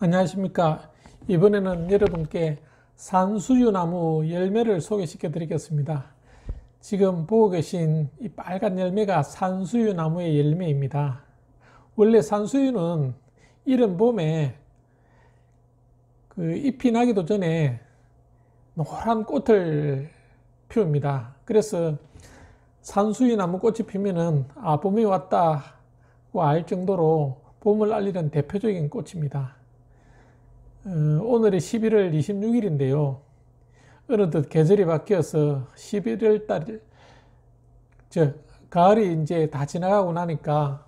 안녕하십니까 이번에는 여러분께 산수유나무 열매를 소개시켜 드리겠습니다 지금 보고 계신 이 빨간 열매가 산수유나무의 열매입니다 원래 산수유는 이른 봄에 그 잎이 나기도 전에 노란 꽃을 피웁니다 그래서 산수유나무 꽃이 피면은 아 봄이 왔다고 알 정도로 봄을 알리는 대표적인 꽃입니다 어, 오늘이 11월 26일인데요. 어느덧 계절이 바뀌어서 11월 달, 즉, 가을이 이제 다 지나가고 나니까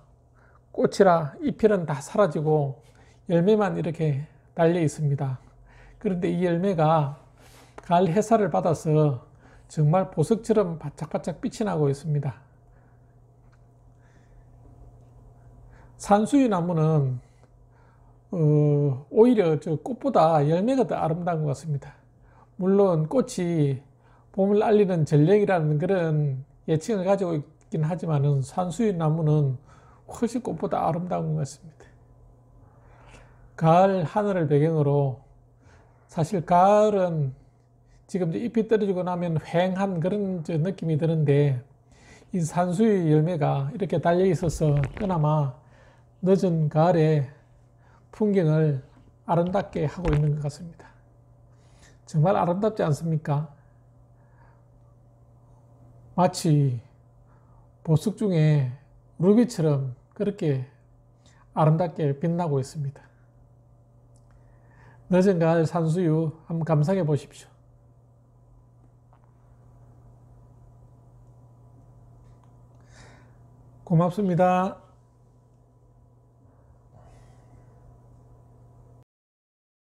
꽃이라 잎이란 다 사라지고 열매만 이렇게 달려 있습니다. 그런데 이 열매가 가을 해사를 받아서 정말 보석처럼 바짝바짝 빛이 나고 있습니다. 산수유 나무는 어, 오히려 저 꽃보다 열매가 더 아름다운 것 같습니다. 물론 꽃이 봄을 알리는 전력이라는 그런 예측을 가지고 있긴 하지만 산수유 나무는 훨씬 꽃보다 아름다운 것 같습니다. 가을 하늘을 배경으로 사실 가을은 지금 잎이 떨어지고 나면 휑한 그런 느낌이 드는데 이 산수유 열매가 이렇게 달려 있어서 그나마 늦은 가을에 풍경을 아름답게 하고 있는 것 같습니다. 정말 아름답지 않습니까? 마치 보석 중에 루비처럼 그렇게 아름답게 빛나고 있습니다. 늦은 가을 산수유 한번 감상해 보십시오. 고맙습니다.